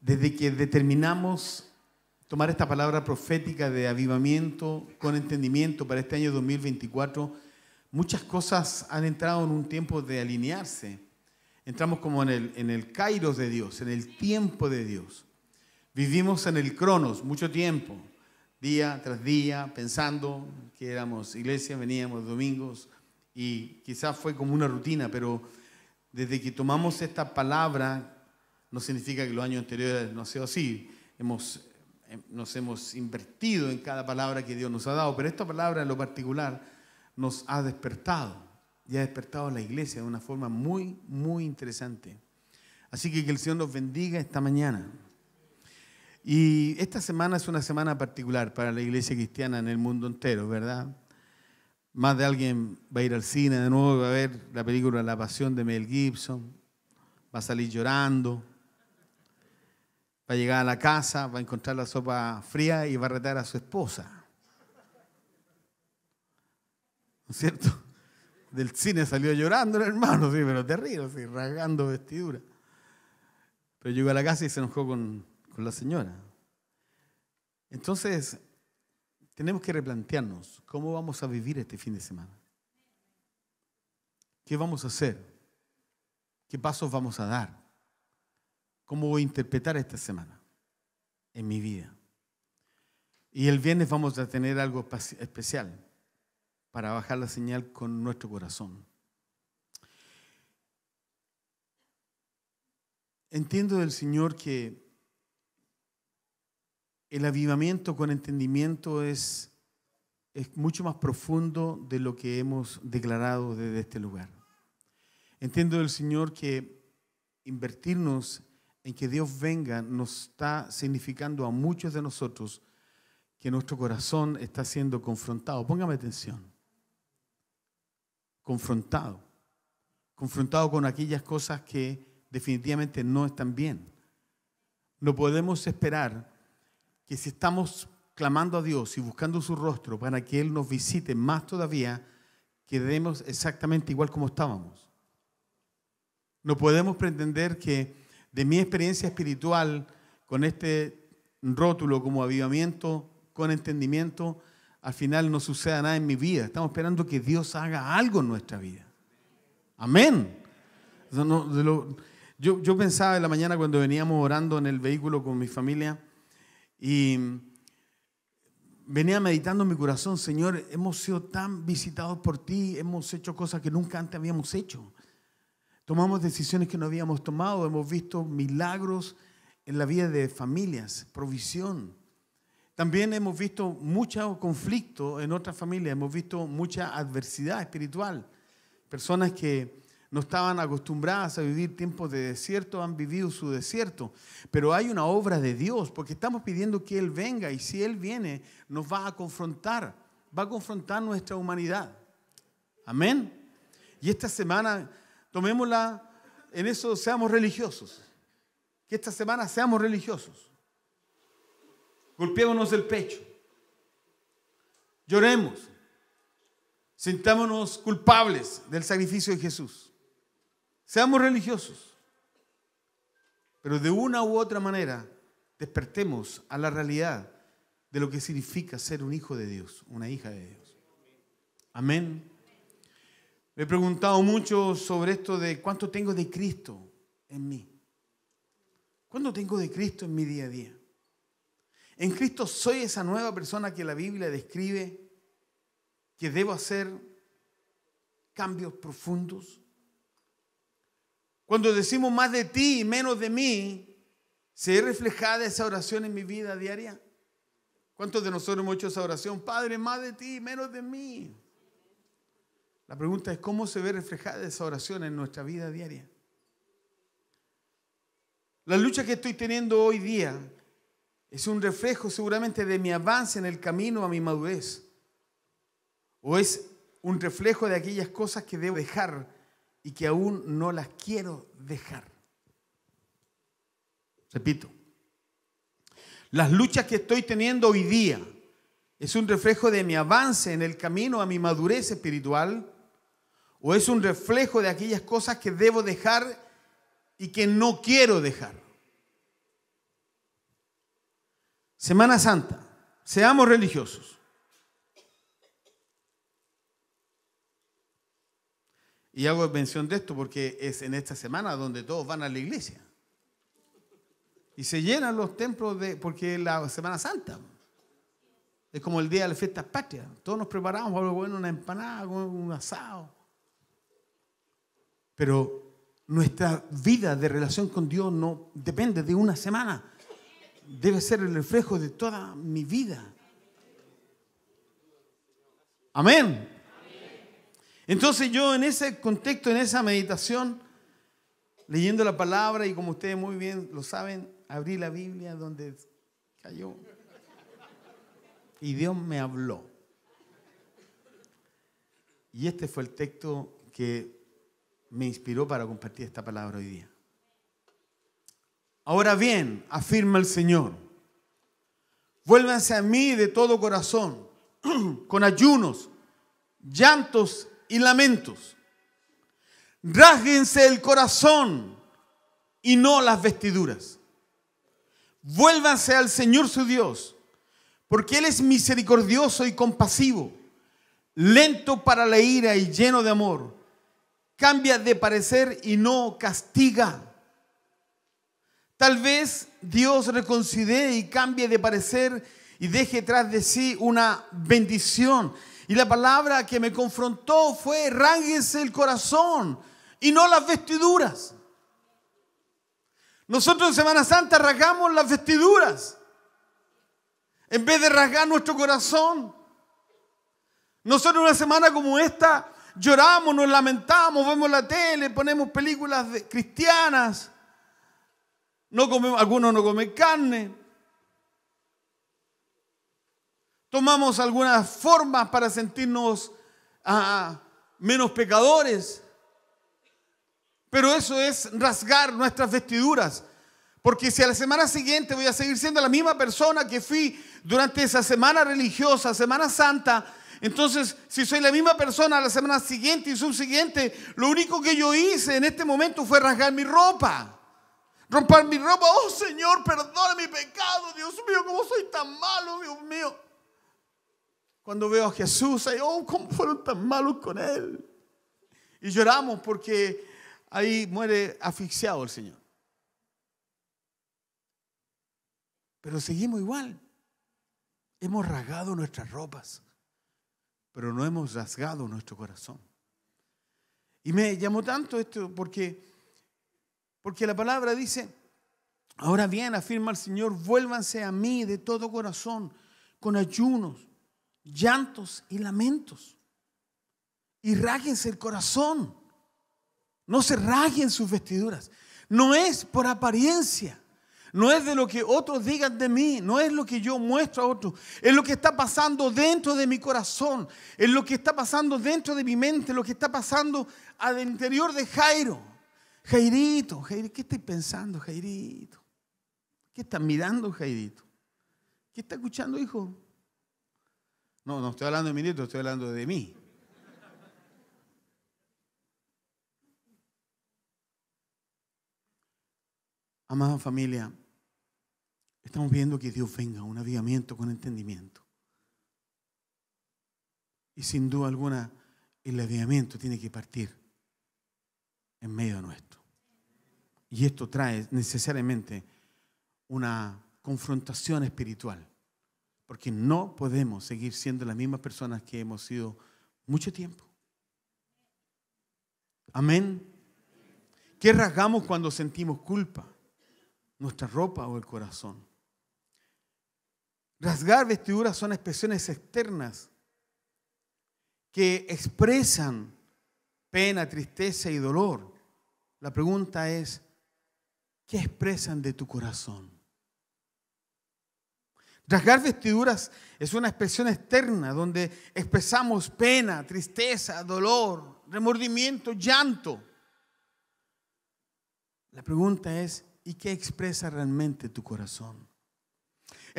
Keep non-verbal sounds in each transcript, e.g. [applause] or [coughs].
desde que determinamos tomar esta palabra profética de avivamiento con entendimiento para este año 2024, muchas cosas han entrado en un tiempo de alinearse. Entramos como en el, en el kairos de Dios, en el tiempo de Dios. Vivimos en el cronos mucho tiempo, día tras día, pensando que éramos iglesia, veníamos domingos y quizás fue como una rutina, pero desde que tomamos esta palabra no significa que los años anteriores no sea así. Hemos, eh, nos hemos invertido en cada palabra que Dios nos ha dado, pero esta palabra en lo particular nos ha despertado y ha despertado a la iglesia de una forma muy, muy interesante. Así que que el Señor nos bendiga esta mañana. Y esta semana es una semana particular para la iglesia cristiana en el mundo entero, ¿verdad? Más de alguien va a ir al cine de nuevo, va a ver la película La Pasión de Mel Gibson, va a salir llorando, Va a llegar a la casa, va a encontrar la sopa fría y va a retar a su esposa. ¿No es cierto? Del cine salió llorando el hermano, sí, pero terrible, sí, rasgando vestidura. Pero llegó a la casa y se enojó con, con la señora. Entonces, tenemos que replantearnos cómo vamos a vivir este fin de semana. ¿Qué vamos a hacer? ¿Qué pasos vamos a dar? ¿Cómo voy a interpretar esta semana en mi vida? Y el viernes vamos a tener algo especial para bajar la señal con nuestro corazón. Entiendo del Señor que el avivamiento con entendimiento es, es mucho más profundo de lo que hemos declarado desde este lugar. Entiendo del Señor que invertirnos en que Dios venga nos está significando a muchos de nosotros que nuestro corazón está siendo confrontado. Póngame atención. Confrontado. Confrontado con aquellas cosas que definitivamente no están bien. No podemos esperar que si estamos clamando a Dios y buscando su rostro para que Él nos visite más todavía, quedemos exactamente igual como estábamos. No podemos pretender que de mi experiencia espiritual con este rótulo como avivamiento, con entendimiento, al final no suceda nada en mi vida. Estamos esperando que Dios haga algo en nuestra vida. Amén. yo, yo pensaba en la mañana cuando veníamos orando en el vehículo con mi familia y venía meditando en mi corazón, Señor, hemos sido tan visitados por ti, hemos hecho cosas que nunca antes habíamos hecho. Tomamos decisiones que no habíamos tomado, hemos visto milagros en la vida de familias, provisión. También hemos visto mucho conflicto en otras familias, hemos visto mucha adversidad espiritual. Personas que no estaban acostumbradas a vivir tiempos de desierto, han vivido su desierto. Pero hay una obra de Dios, porque estamos pidiendo que Él venga y si Él viene nos va a confrontar, va a confrontar nuestra humanidad. Amén. Y esta semana Tomémosla, en eso seamos religiosos. Que esta semana seamos religiosos. Golpeémonos el pecho. Lloremos. Sintámonos culpables del sacrificio de Jesús. Seamos religiosos. Pero de una u otra manera despertemos a la realidad de lo que significa ser un hijo de Dios, una hija de Dios. Amén he preguntado mucho sobre esto de cuánto tengo de Cristo en mí. ¿Cuánto tengo de Cristo en mi día a día? En Cristo soy esa nueva persona que la Biblia describe, que debo hacer cambios profundos. Cuando decimos más de ti y menos de mí, ¿se reflejada esa oración en mi vida diaria? ¿Cuántos de nosotros hemos hecho esa oración? Padre, más de ti, y menos de mí. La pregunta es cómo se ve reflejada esa oración en nuestra vida diaria. La lucha que estoy teniendo hoy día es un reflejo seguramente de mi avance en el camino a mi madurez. O es un reflejo de aquellas cosas que debo dejar y que aún no las quiero dejar. Repito, las luchas que estoy teniendo hoy día es un reflejo de mi avance en el camino a mi madurez espiritual o es un reflejo de aquellas cosas que debo dejar y que no quiero dejar. Semana Santa, seamos religiosos. Y hago mención de esto porque es en esta semana donde todos van a la iglesia. Y se llenan los templos de, porque es la Semana Santa. Es como el día de la fiesta patria. Todos nos preparamos para bueno, una empanada, un asado. Pero nuestra vida de relación con Dios no depende de una semana. Debe ser el reflejo de toda mi vida. Amén. Entonces yo en ese contexto, en esa meditación, leyendo la palabra y como ustedes muy bien lo saben, abrí la Biblia donde cayó y Dios me habló. Y este fue el texto que me inspiró para compartir esta palabra hoy día. Ahora bien, afirma el Señor, vuélvanse a mí de todo corazón, [clears throat] con ayunos, llantos y lamentos. Rásguense el corazón y no las vestiduras. Vuélvanse al Señor su Dios, porque Él es misericordioso y compasivo, lento para la ira y lleno de amor cambia de parecer y no castiga. Tal vez Dios reconsidere y cambie de parecer y deje tras de sí una bendición. Y la palabra que me confrontó fue, ránguense el corazón y no las vestiduras. Nosotros en Semana Santa rasgamos las vestiduras en vez de rasgar nuestro corazón. Nosotros en una semana como esta lloramos, nos lamentamos, vemos la tele, ponemos películas cristianas, no comemos, algunos no comen carne, tomamos algunas formas para sentirnos ah, menos pecadores. Pero eso es rasgar nuestras vestiduras. Porque si a la semana siguiente voy a seguir siendo la misma persona que fui durante esa semana religiosa, Semana Santa, entonces, si soy la misma persona la semana siguiente y subsiguiente, lo único que yo hice en este momento fue rasgar mi ropa. Romper mi ropa, oh Señor, perdona mi pecado, Dios mío, cómo soy tan malo, Dios mío. Cuando veo a Jesús, oh, cómo fueron tan malos con Él. Y lloramos porque ahí muere asfixiado el Señor. Pero seguimos igual. Hemos rasgado nuestras ropas pero no hemos rasgado nuestro corazón. Y me llamó tanto esto porque, porque la palabra dice, ahora bien, afirma el Señor, vuélvanse a mí de todo corazón, con ayunos, llantos y lamentos. Y ráguense el corazón, no se raguen sus vestiduras. No es por apariencia, no es de lo que otros digan de mí, no es lo que yo muestro a otros, es lo que está pasando dentro de mi corazón, es lo que está pasando dentro de mi mente, lo que está pasando al interior de Jairo. Jairito, Jairito, ¿qué estáis pensando, Jairito? ¿Qué estás mirando, Jairito? ¿Qué está escuchando, hijo? No, no estoy hablando de mi nieto, estoy hablando de mí. Amada familia, Estamos viendo que Dios venga, un avivamiento con entendimiento. Y sin duda alguna, el avivamiento tiene que partir en medio de nuestro. Y esto trae necesariamente una confrontación espiritual, porque no podemos seguir siendo las mismas personas que hemos sido mucho tiempo. Amén. ¿Qué rasgamos cuando sentimos culpa? ¿Nuestra ropa o el corazón? Rasgar vestiduras son expresiones externas que expresan pena, tristeza y dolor. La pregunta es, ¿qué expresan de tu corazón? Rasgar vestiduras es una expresión externa donde expresamos pena, tristeza, dolor, remordimiento, llanto. La pregunta es, ¿y qué expresa realmente tu corazón?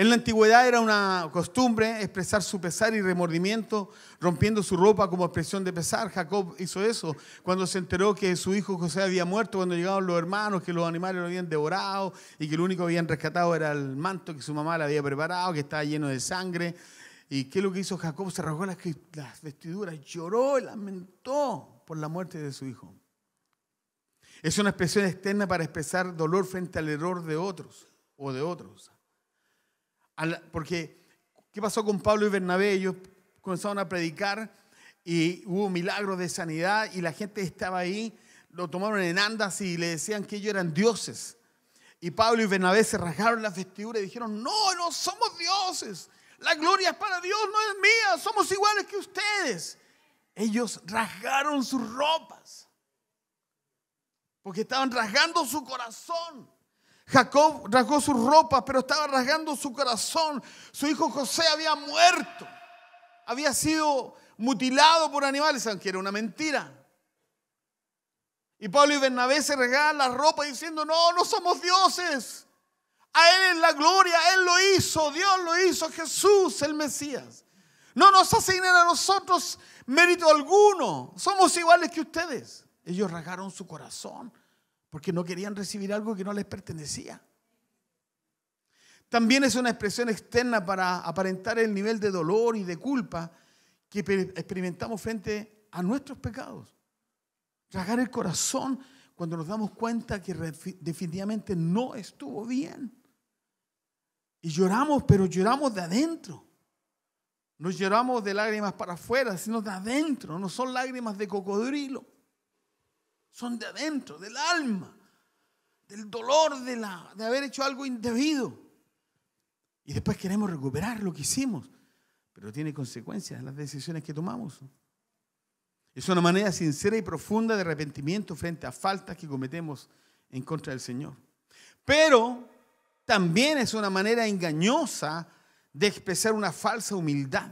En la antigüedad era una costumbre expresar su pesar y remordimiento rompiendo su ropa como expresión de pesar. Jacob hizo eso cuando se enteró que su hijo José había muerto, cuando llegaban los hermanos, que los animales lo habían devorado y que lo único que habían rescatado era el manto que su mamá le había preparado, que estaba lleno de sangre. ¿Y qué es lo que hizo Jacob? Se arrojó las, las vestiduras, lloró y lamentó por la muerte de su hijo. Es una expresión externa para expresar dolor frente al error de otros o de otros porque, ¿qué pasó con Pablo y Bernabé? Ellos comenzaron a predicar y hubo milagros de sanidad y la gente estaba ahí, lo tomaron en andas y le decían que ellos eran dioses. Y Pablo y Bernabé se rasgaron las vestiduras y dijeron, no, no somos dioses, la gloria es para Dios, no es mía, somos iguales que ustedes. Ellos rasgaron sus ropas, porque estaban rasgando su corazón. Jacob rasgó sus ropas, pero estaba rasgando su corazón. Su hijo José había muerto. Había sido mutilado por animales, aunque era una mentira. Y Pablo y Bernabé se regalan la ropa diciendo, no, no somos dioses. A Él es la gloria, Él lo hizo, Dios lo hizo, Jesús el Mesías. No nos asignan a nosotros mérito alguno, somos iguales que ustedes. Ellos rasgaron su corazón porque no querían recibir algo que no les pertenecía. También es una expresión externa para aparentar el nivel de dolor y de culpa que experimentamos frente a nuestros pecados. Tragar el corazón cuando nos damos cuenta que definitivamente no estuvo bien. Y lloramos, pero lloramos de adentro. No lloramos de lágrimas para afuera, sino de adentro. No son lágrimas de cocodrilo son de adentro, del alma, del dolor de, la, de haber hecho algo indebido. Y después queremos recuperar lo que hicimos, pero tiene consecuencias las decisiones que tomamos. Es una manera sincera y profunda de arrepentimiento frente a faltas que cometemos en contra del Señor. Pero también es una manera engañosa de expresar una falsa humildad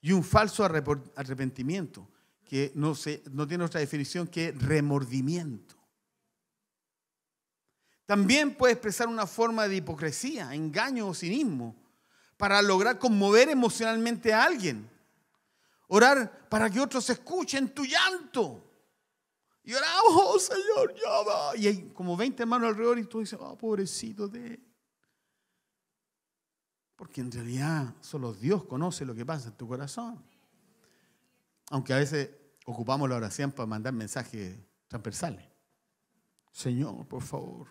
y un falso arrepentimiento que no, no tiene otra definición que remordimiento. También puede expresar una forma de hipocresía, engaño o cinismo para lograr conmover emocionalmente a alguien. Orar para que otros escuchen tu llanto. Y oramos, oh Señor, va. Y hay como 20 hermanos alrededor y tú dices, oh, pobrecito de Porque en realidad solo Dios conoce lo que pasa en tu corazón. Aunque a veces ocupamos la oración para mandar mensajes transversales. Señor, por favor.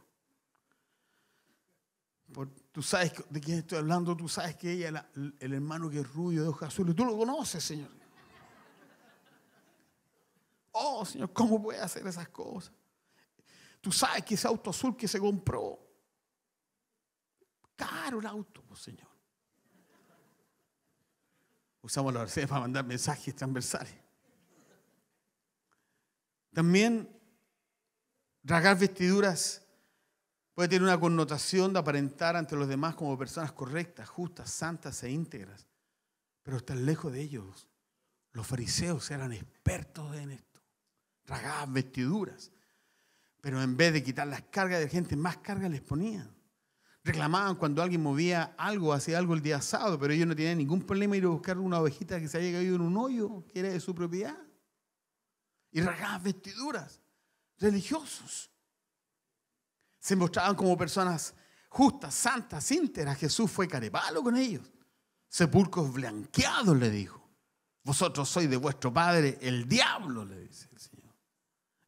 tú sabes de quién estoy hablando, tú sabes que ella, el hermano que es rubio de ojos azules, tú lo conoces, Señor. Oh, Señor, ¿cómo puede hacer esas cosas? Tú sabes que ese auto azul que se compró, caro el auto, pues, Señor. Usamos la versión para mandar mensajes transversales. También rasgar vestiduras puede tener una connotación de aparentar ante los demás como personas correctas, justas, santas e íntegras. Pero están lejos de ellos. Los fariseos eran expertos en esto. Rasgaban vestiduras. Pero en vez de quitar las cargas de gente, más cargas les ponían reclamaban cuando alguien movía algo, hacía algo el día sábado, pero ellos no tenían ningún problema ir a buscar una ovejita que se haya caído en un hoyo, que era de su propiedad. Y rasgaban vestiduras, religiosos. Se mostraban como personas justas, santas, ínteras. Jesús fue carepalo con ellos. Sepulcros blanqueados, le dijo. Vosotros sois de vuestro padre el diablo, le dice el Señor.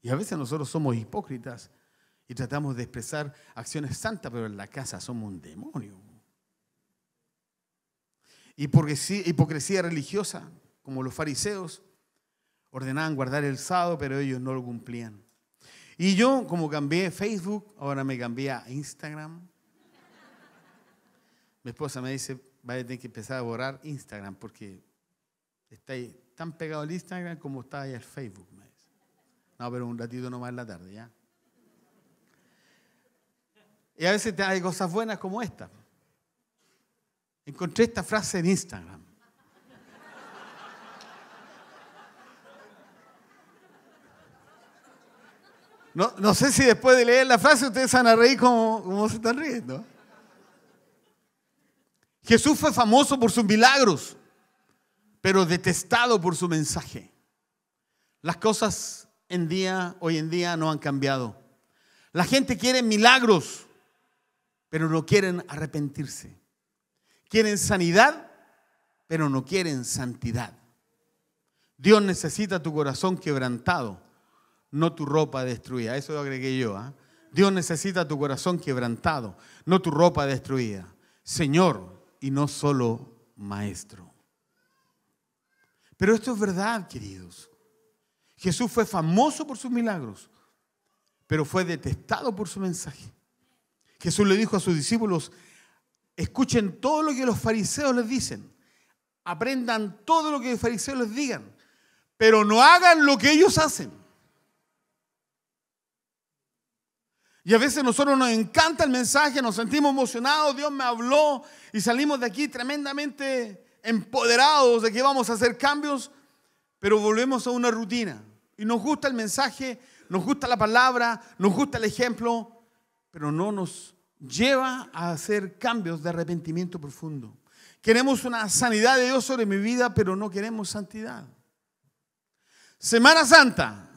Y a veces nosotros somos hipócritas y tratamos de expresar acciones santas, pero en la casa somos un demonio. Hipocresía, hipocresía religiosa, como los fariseos, ordenaban guardar el sábado, pero ellos no lo cumplían. Y yo, como cambié Facebook, ahora me cambié a Instagram. Mi esposa me dice, vaya, tener que empezar a borrar Instagram porque estáis tan pegado al Instagram como está ahí el Facebook. Me dice. No, pero un ratito nomás en la tarde, ¿ya? Y a veces hay cosas buenas como esta. Encontré esta frase en Instagram. No, sé si después de leer la frase ustedes van a reír como, se están riendo. Jesús fue famoso por sus milagros, pero detestado por su mensaje. Las cosas en día, hoy en día no han cambiado. La gente quiere milagros, pero no quieren arrepentirse. Quieren sanidad, pero no quieren santidad. Dios necesita tu corazón quebrantado, no tu ropa destruida. Eso lo agregué yo. ¿ah? Dios necesita tu corazón quebrantado, no tu ropa destruida. Señor y no solo maestro. Pero esto es verdad, queridos. Jesús fue famoso por sus milagros, pero fue detestado por su mensaje. Jesús le dijo a sus discípulos, escuchen todo lo que los fariseos les dicen, aprendan todo lo que los fariseos les digan, pero no hagan lo que ellos hacen. Y a veces nosotros nos encanta el mensaje, nos sentimos emocionados, Dios me habló y salimos de aquí tremendamente empoderados de que vamos a hacer cambios, pero volvemos a una rutina. Y nos gusta el mensaje, nos gusta la palabra, nos gusta el ejemplo, pero no nos lleva a hacer cambios de arrepentimiento profundo. Queremos una sanidad de Dios sobre mi vida, pero no queremos santidad. Semana Santa.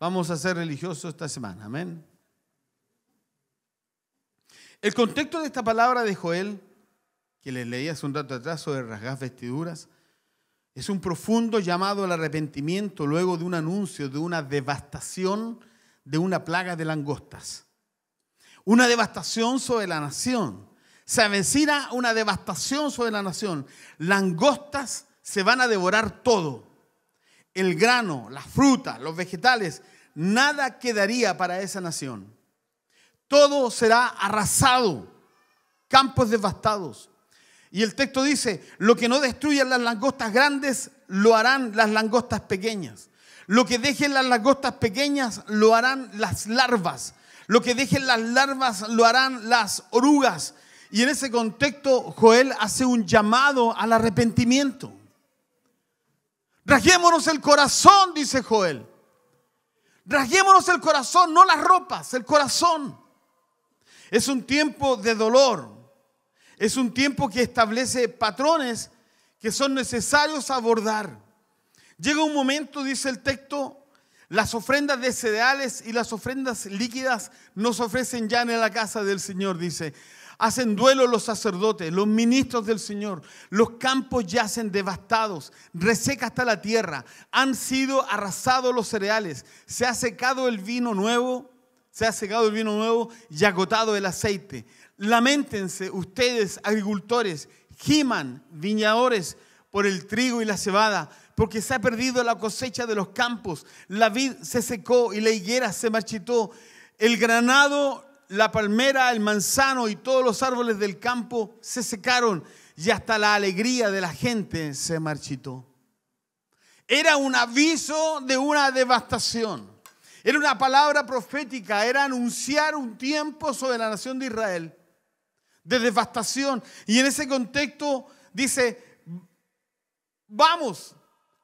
Vamos a ser religiosos esta semana. Amén. El contexto de esta palabra de Joel, que les leí hace un rato atrás sobre rasgar vestiduras, es un profundo llamado al arrepentimiento luego de un anuncio de una devastación de una plaga de langostas una devastación sobre la nación. Se avecina una devastación sobre la nación. Langostas se van a devorar todo. El grano, las frutas, los vegetales, nada quedaría para esa nación. Todo será arrasado, campos devastados. Y el texto dice, lo que no destruyan las langostas grandes, lo harán las langostas pequeñas. Lo que dejen las langostas pequeñas, lo harán las larvas. Lo que dejen las larvas lo harán las orugas. Y en ese contexto, Joel hace un llamado al arrepentimiento. Rasguémonos el corazón, dice Joel. Rasguémonos el corazón, no las ropas, el corazón. Es un tiempo de dolor. Es un tiempo que establece patrones que son necesarios abordar. Llega un momento, dice el texto, las ofrendas de cereales y las ofrendas líquidas nos ofrecen ya en la casa del Señor, dice. Hacen duelo los sacerdotes, los ministros del Señor. Los campos yacen devastados, reseca hasta la tierra. Han sido arrasados los cereales. Se ha secado el vino nuevo, se ha secado el vino nuevo y agotado el aceite. Lamentense ustedes, agricultores, giman, viñadores, por el trigo y la cebada, porque se ha perdido la cosecha de los campos, la vid se secó y la higuera se marchitó, el granado, la palmera, el manzano y todos los árboles del campo se secaron y hasta la alegría de la gente se marchitó. Era un aviso de una devastación. Era una palabra profética, era anunciar un tiempo sobre la nación de Israel de devastación. Y en ese contexto dice, vamos,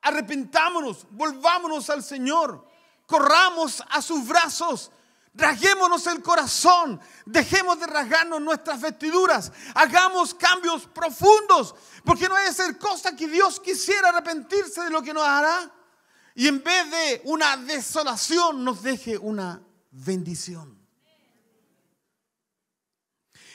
arrepentámonos, volvámonos al Señor, corramos a sus brazos, rasguémonos el corazón, dejemos de rasgarnos nuestras vestiduras, hagamos cambios profundos, porque no hay ser cosa que Dios quisiera arrepentirse de lo que nos hará y en vez de una desolación nos deje una bendición.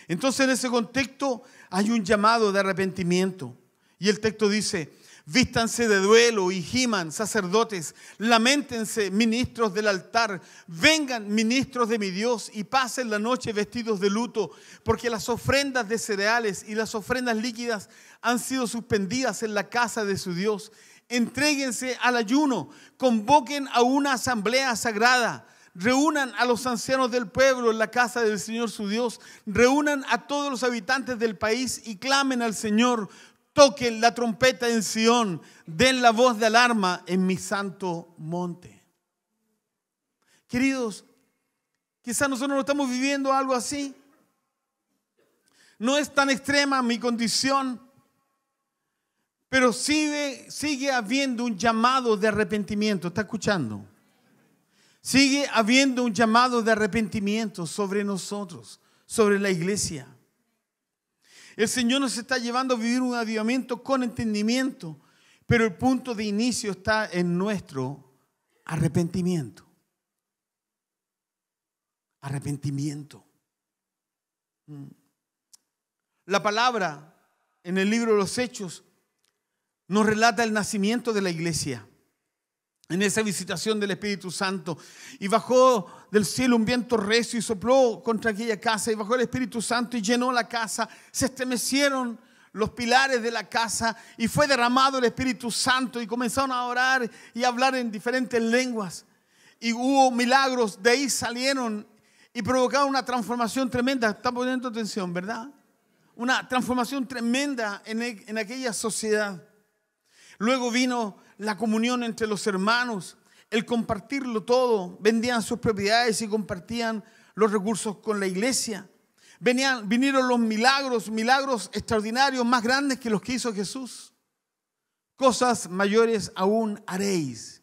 Entonces en ese contexto hay un llamado de arrepentimiento y el texto dice, Vístanse de duelo y giman, sacerdotes, lamentense, ministros del altar, vengan, ministros de mi Dios, y pasen la noche vestidos de luto, porque las ofrendas de cereales y las ofrendas líquidas han sido suspendidas en la casa de su Dios. Entréguense al ayuno, convoquen a una asamblea sagrada, reúnan a los ancianos del pueblo en la casa del Señor su Dios, reúnan a todos los habitantes del país y clamen al Señor Toquen la trompeta en Sión, den la voz de alarma en mi santo monte. Queridos, quizás nosotros no estamos viviendo algo así. No es tan extrema mi condición, pero sigue, sigue habiendo un llamado de arrepentimiento. ¿Está escuchando? Sigue habiendo un llamado de arrepentimiento sobre nosotros, sobre la iglesia. El Señor nos está llevando a vivir un avivamiento con entendimiento, pero el punto de inicio está en nuestro arrepentimiento. Arrepentimiento. Mm. La palabra en el libro de los Hechos nos relata el nacimiento de la iglesia en esa visitación del Espíritu Santo. Y bajó del cielo un viento recio y sopló contra aquella casa y bajó el Espíritu Santo y llenó la casa. Se estremecieron los pilares de la casa y fue derramado el Espíritu Santo y comenzaron a orar y a hablar en diferentes lenguas. Y hubo milagros, de ahí salieron y provocaron una transformación tremenda. Está poniendo atención, ¿verdad? Una transformación tremenda en, e, en aquella sociedad. Luego vino la comunión entre los hermanos el compartirlo todo. Vendían sus propiedades y compartían los recursos con la iglesia. Venían, vinieron los milagros, milagros extraordinarios, más grandes que los que hizo Jesús. Cosas mayores aún haréis.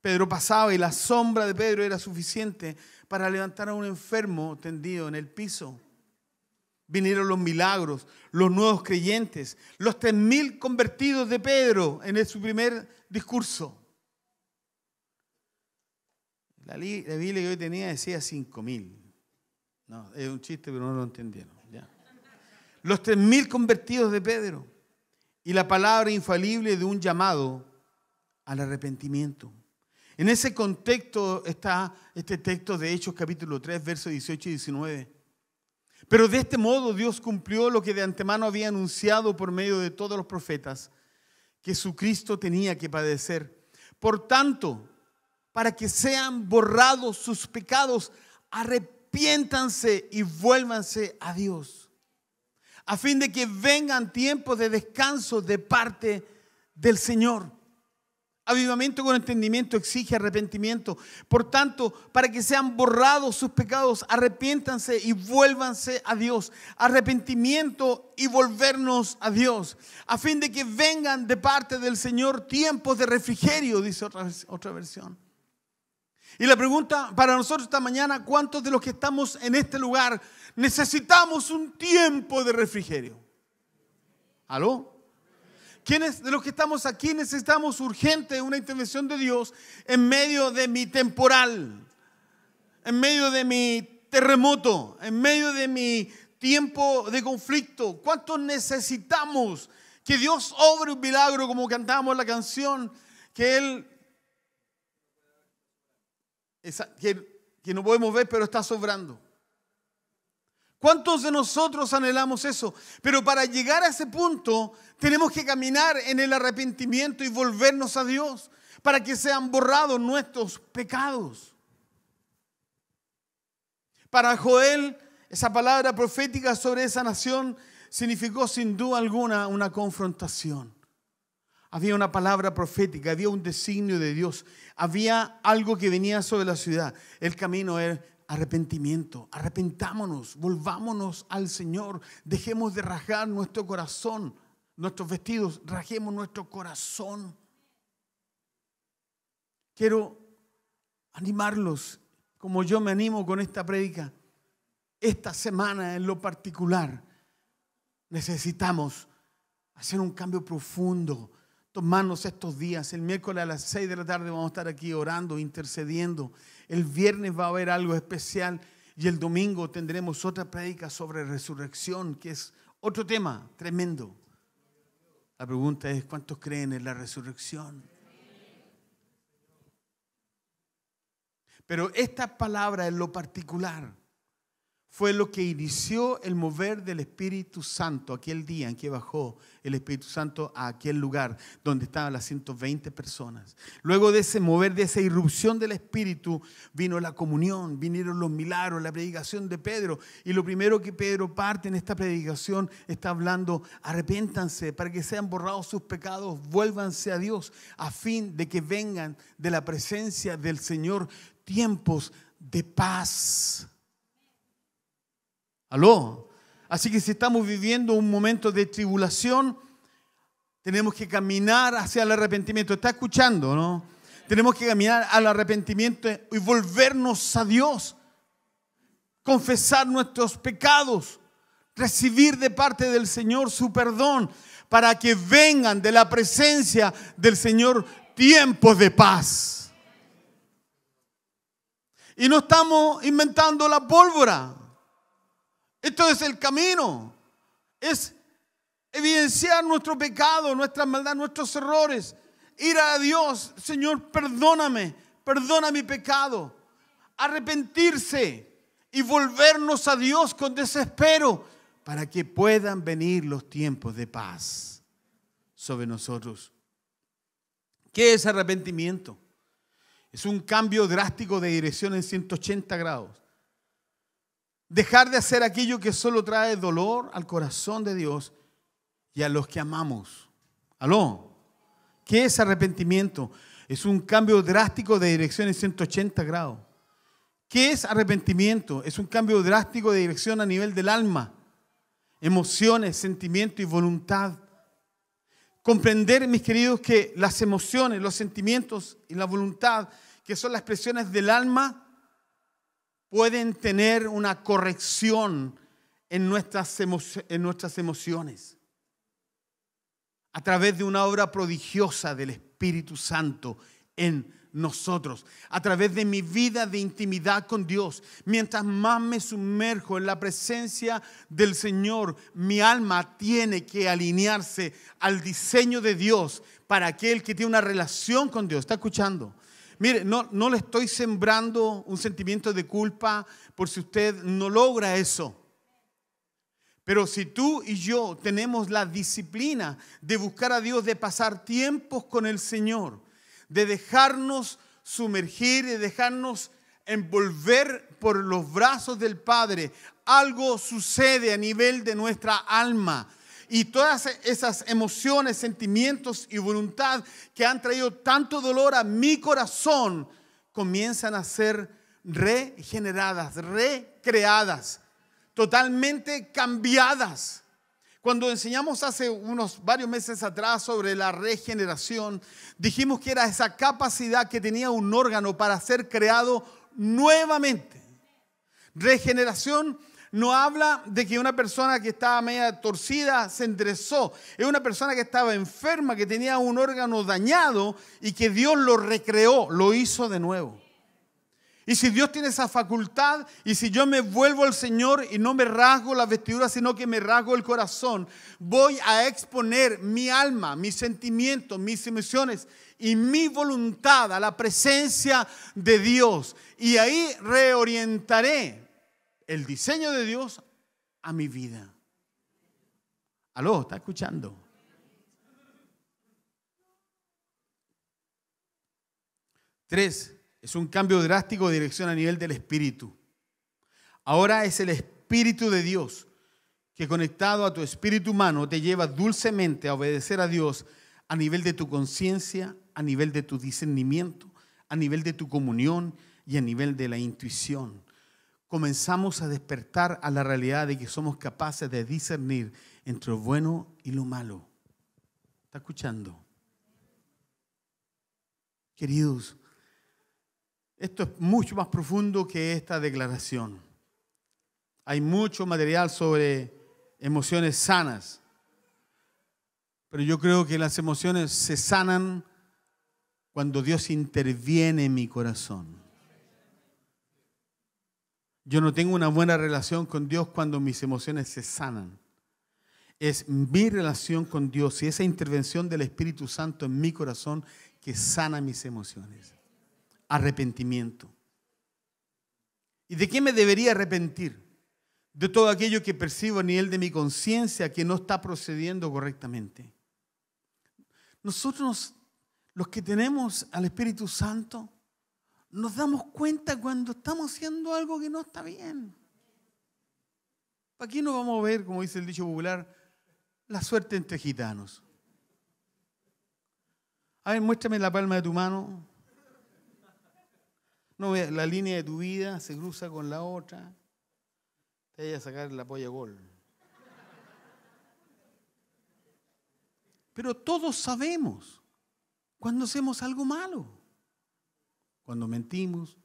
Pedro pasaba y la sombra de Pedro era suficiente para levantar a un enfermo tendido en el piso. Vinieron los milagros, los nuevos creyentes, los tres mil convertidos de Pedro en su primer discurso. La, la Biblia que hoy tenía decía 5.000. No, es un chiste, pero no lo entendieron. Ya. Los 3.000 convertidos de Pedro y la palabra infalible de un llamado al arrepentimiento. En ese contexto está este texto de Hechos capítulo 3, versos 18 y 19. Pero de este modo Dios cumplió lo que de antemano había anunciado por medio de todos los profetas, que su Cristo tenía que padecer. Por tanto, para que sean borrados sus pecados. Arrepiéntanse y vuélvanse a Dios, a fin de que vengan tiempos de descanso de parte del Señor. Avivamiento con entendimiento exige arrepentimiento. Por tanto, para que sean borrados sus pecados, arrepiéntanse y vuélvanse a Dios. Arrepentimiento y volvernos a Dios. A fin de que vengan de parte del Señor tiempos de refrigerio, dice otra, otra versión. Y la pregunta para nosotros esta mañana, ¿cuántos de los que estamos en este lugar necesitamos un tiempo de refrigerio? ¿Aló? ¿Quiénes de los que estamos aquí necesitamos urgente una intervención de Dios en medio de mi temporal, en medio de mi terremoto, en medio de mi tiempo de conflicto? ¿Cuántos necesitamos que Dios obre un milagro como cantamos la canción? Que Él que, que no podemos ver, pero está sobrando. ¿Cuántos de nosotros anhelamos eso? Pero para llegar a ese punto tenemos que caminar en el arrepentimiento y volvernos a Dios para que sean borrados nuestros pecados. Para Joel, esa palabra profética sobre esa nación significó sin duda alguna una confrontación. Había una palabra profética, había un designio de Dios, había algo que venía sobre la ciudad. El camino era arrepentimiento, arrepentámonos, volvámonos al Señor, dejemos de rasgar nuestro corazón, nuestros vestidos, rajemos nuestro corazón. Quiero animarlos, como yo me animo con esta prédica, esta semana en lo particular necesitamos hacer un cambio profundo manos estos días. El miércoles a las 6 de la tarde vamos a estar aquí orando, intercediendo. El viernes va a haber algo especial y el domingo tendremos otra prédica sobre resurrección, que es otro tema tremendo. La pregunta es, ¿cuántos creen en la resurrección? Pero esta palabra en lo particular fue lo que inició el mover del Espíritu Santo aquel día en que bajó el Espíritu Santo a aquel lugar donde estaban las 120 personas. Luego de ese mover, de esa irrupción del Espíritu, vino la comunión, vinieron los milagros, la predicación de Pedro. Y lo primero que Pedro parte en esta predicación está hablando, arrepéntanse para que sean borrados sus pecados, vuélvanse a Dios a fin de que vengan de la presencia del Señor tiempos de paz. Aló. Así que si estamos viviendo un momento de tribulación, tenemos que caminar hacia el arrepentimiento. ¿Está escuchando, no? Tenemos que caminar al arrepentimiento y volvernos a Dios. Confesar nuestros pecados. Recibir de parte del Señor su perdón para que vengan de la presencia del Señor tiempos de paz. Y no estamos inventando la pólvora. Esto es el camino es evidenciar nuestro pecado, nuestra maldad, nuestros errores. Ir a Dios, Señor, perdóname, perdona mi pecado. Arrepentirse y volvernos a Dios con desespero para que puedan venir los tiempos de paz sobre nosotros. ¿Qué es arrepentimiento? Es un cambio drástico de dirección en 180 grados dejar de hacer aquello que solo trae dolor al corazón de Dios y a los que amamos. ¿Aló? ¿Qué es arrepentimiento? Es un cambio drástico de dirección en 180 grados. ¿Qué es arrepentimiento? Es un cambio drástico de dirección a nivel del alma, emociones, sentimiento y voluntad. Comprender, mis queridos, que las emociones, los sentimientos y la voluntad, que son las expresiones del alma, pueden tener una corrección en nuestras, en nuestras emociones a través de una obra prodigiosa del Espíritu Santo en nosotros, a través de mi vida de intimidad con Dios. Mientras más me sumerjo en la presencia del Señor, mi alma tiene que alinearse al diseño de Dios para aquel que tiene una relación con Dios. ¿Está escuchando? Mire, no, le estoy sembrando un sentimiento de culpa por si usted no logra eso. Pero si tú y yo tenemos la disciplina de buscar a Dios, de pasar tiempos con el Señor, de dejarnos sumergir, de dejarnos envolver por los brazos del Padre, algo sucede a nivel de nuestra alma y todas esas emociones, sentimientos y voluntad que han traído tanto dolor a mi corazón comienzan a ser regeneradas, recreadas, totalmente cambiadas. Cuando enseñamos hace unos varios meses atrás sobre la regeneración, dijimos que era esa capacidad que tenía un órgano para ser creado nuevamente. Regeneración no habla de que una persona que estaba media torcida se enderezó. Es una persona que estaba enferma, que tenía un órgano dañado y que Dios lo recreó, lo hizo de nuevo. Y si Dios tiene esa facultad y si yo me vuelvo al Señor y no me rasgo la vestidura sino que me rasgo el corazón, voy a exponer mi alma, mis sentimientos, mis emociones y mi voluntad a la presencia de Dios. Y ahí reorientaré el diseño de Dios a mi vida. Aló, está escuchando. Tres, es un cambio drástico de dirección a nivel del espíritu. Ahora es el espíritu de Dios que conectado a tu espíritu humano te lleva dulcemente a obedecer a Dios a nivel de tu conciencia, a nivel de tu discernimiento, a nivel de tu comunión y a nivel de la intuición comenzamos a despertar a la realidad de que somos capaces de discernir entre lo bueno y lo malo. ¿Está escuchando? Queridos, esto es mucho más profundo que esta declaración. Hay mucho material sobre emociones sanas, pero yo creo que las emociones se sanan cuando Dios interviene en mi corazón. Yo no tengo una buena relación con Dios cuando mis emociones se sanan. Es mi relación con Dios y esa intervención del Espíritu Santo en mi corazón que sana mis emociones. Arrepentimiento. ¿Y de qué me debería arrepentir? De todo aquello que percibo a nivel de mi conciencia que no está procediendo correctamente. Nosotros, los que tenemos al Espíritu Santo, nos damos cuenta cuando estamos haciendo algo que no está bien. ¿Para qué nos vamos a ver, como dice el dicho popular, la suerte entre gitanos? A ver, muéstrame la palma de tu mano. No, la línea de tu vida se cruza con la otra. Te voy a sacar la polla gol. Pero todos sabemos cuando hacemos algo malo cuando mentimos,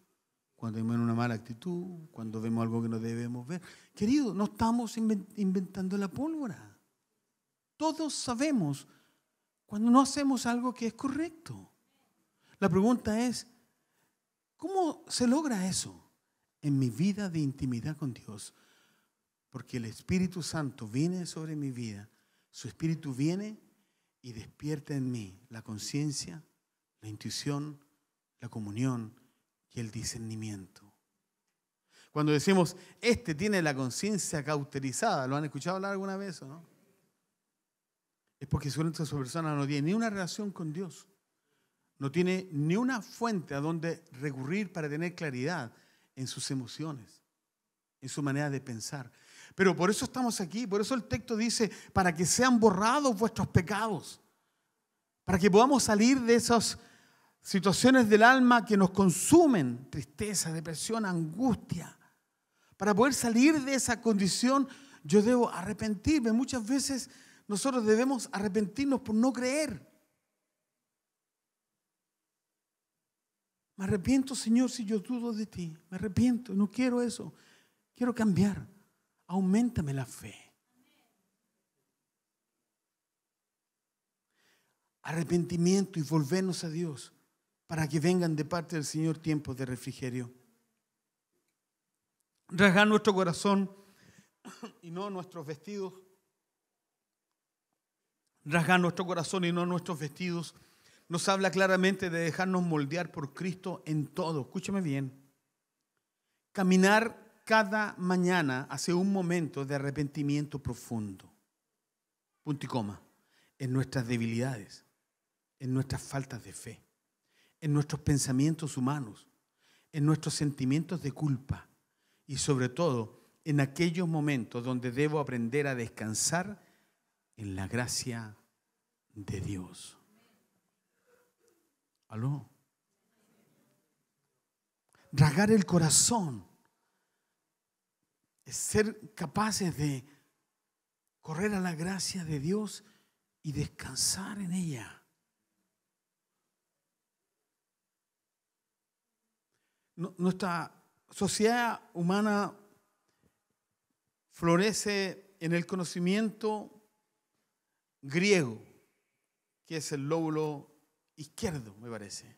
cuando tenemos una mala actitud, cuando vemos algo que no debemos ver. Querido, no estamos inventando la pólvora. Todos sabemos cuando no hacemos algo que es correcto. La pregunta es, ¿cómo se logra eso? En mi vida de intimidad con Dios. Porque el Espíritu Santo viene sobre mi vida, su Espíritu viene y despierta en mí la conciencia, la intuición, la comunión y el discernimiento. Cuando decimos, este tiene la conciencia cauterizada, ¿lo han escuchado hablar alguna vez o no? Es porque suelen su persona no tiene ni una relación con Dios, no tiene ni una fuente a donde recurrir para tener claridad en sus emociones, en su manera de pensar. Pero por eso estamos aquí, por eso el texto dice, para que sean borrados vuestros pecados, para que podamos salir de esos situaciones del alma que nos consumen, tristeza, depresión, angustia. Para poder salir de esa condición, yo debo arrepentirme. Muchas veces nosotros debemos arrepentirnos por no creer. Me arrepiento, Señor, si yo dudo de ti. Me arrepiento, no quiero eso. Quiero cambiar. Aumentame la fe. Arrepentimiento y volvernos a Dios para que vengan de parte del Señor tiempos de refrigerio. Rasgar nuestro corazón y no nuestros vestidos. Rasgar nuestro corazón y no nuestros vestidos. Nos habla claramente de dejarnos moldear por Cristo en todo. Escúchame bien. Caminar cada mañana hace un momento de arrepentimiento profundo. Punto y coma. En nuestras debilidades, en nuestras faltas de fe en nuestros pensamientos humanos, en nuestros sentimientos de culpa y sobre todo en aquellos momentos donde debo aprender a descansar en la gracia de Dios. ¿Aló? Dragar el corazón es ser capaces de correr a la gracia de Dios y descansar en ella. nuestra sociedad humana florece en el conocimiento griego, que es el lóbulo izquierdo, me parece,